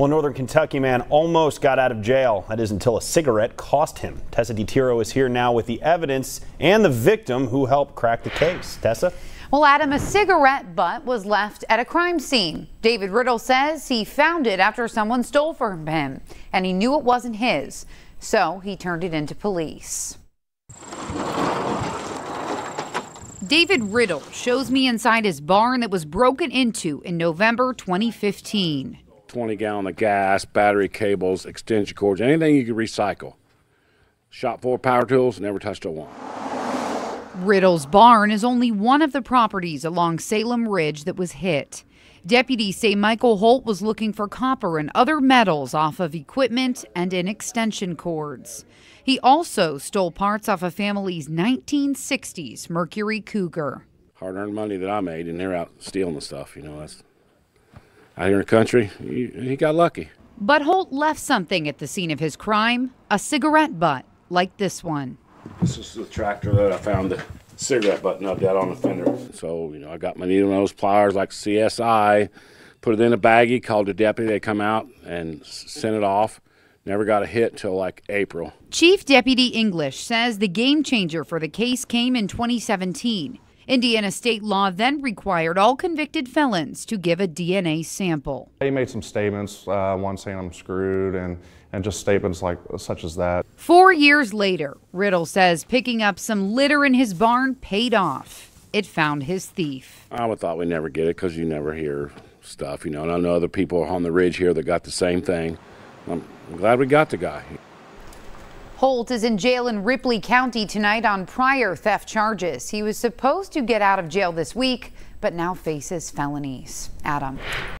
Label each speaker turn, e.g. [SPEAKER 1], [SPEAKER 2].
[SPEAKER 1] Well, Northern Kentucky man almost got out of jail. That is until a cigarette cost him. Tessa DiTiro is here now with the evidence and the victim who helped crack the case. Tessa?
[SPEAKER 2] Well, Adam, a cigarette butt was left at a crime scene. David Riddle says he found it after someone stole from him and he knew it wasn't his. So he turned it into police. David Riddle shows me inside his barn that was broken into in November 2015. 20 gallon
[SPEAKER 1] of gas, battery cables, extension cords, anything you could recycle. Shop for power tools, never touched a one.
[SPEAKER 2] Riddle's barn is only one of the properties along Salem Ridge that was hit. Deputies say Michael Holt was looking for copper and other metals off of equipment and in extension cords. He also stole parts off a of family's 1960s Mercury Cougar.
[SPEAKER 1] Hard earned money that I made, and they're out stealing the stuff, you know. That's out here in the country, he, he got lucky.
[SPEAKER 2] But Holt left something at the scene of his crime a cigarette butt like this one.
[SPEAKER 1] This is the tractor that I found the cigarette butt nubbed out on the fender. So, you know, I got my needle nose pliers like CSI, put it in a baggie, called the deputy. They come out and sent it off. Never got a hit till like April.
[SPEAKER 2] Chief Deputy English says the game changer for the case came in 2017 Indiana state law then required all convicted felons to give a DNA sample.
[SPEAKER 1] They made some statements, uh, one saying I'm screwed and, and just statements like such as that.
[SPEAKER 2] Four years later, Riddle says picking up some litter in his barn paid off. It found his thief.
[SPEAKER 1] I would thought we'd never get it because you never hear stuff, you know, and I know other people on the ridge here that got the same thing. I'm glad we got the guy.
[SPEAKER 2] Holt is in jail in Ripley County tonight on prior theft charges. He was supposed to get out of jail this week, but now faces felonies. Adam.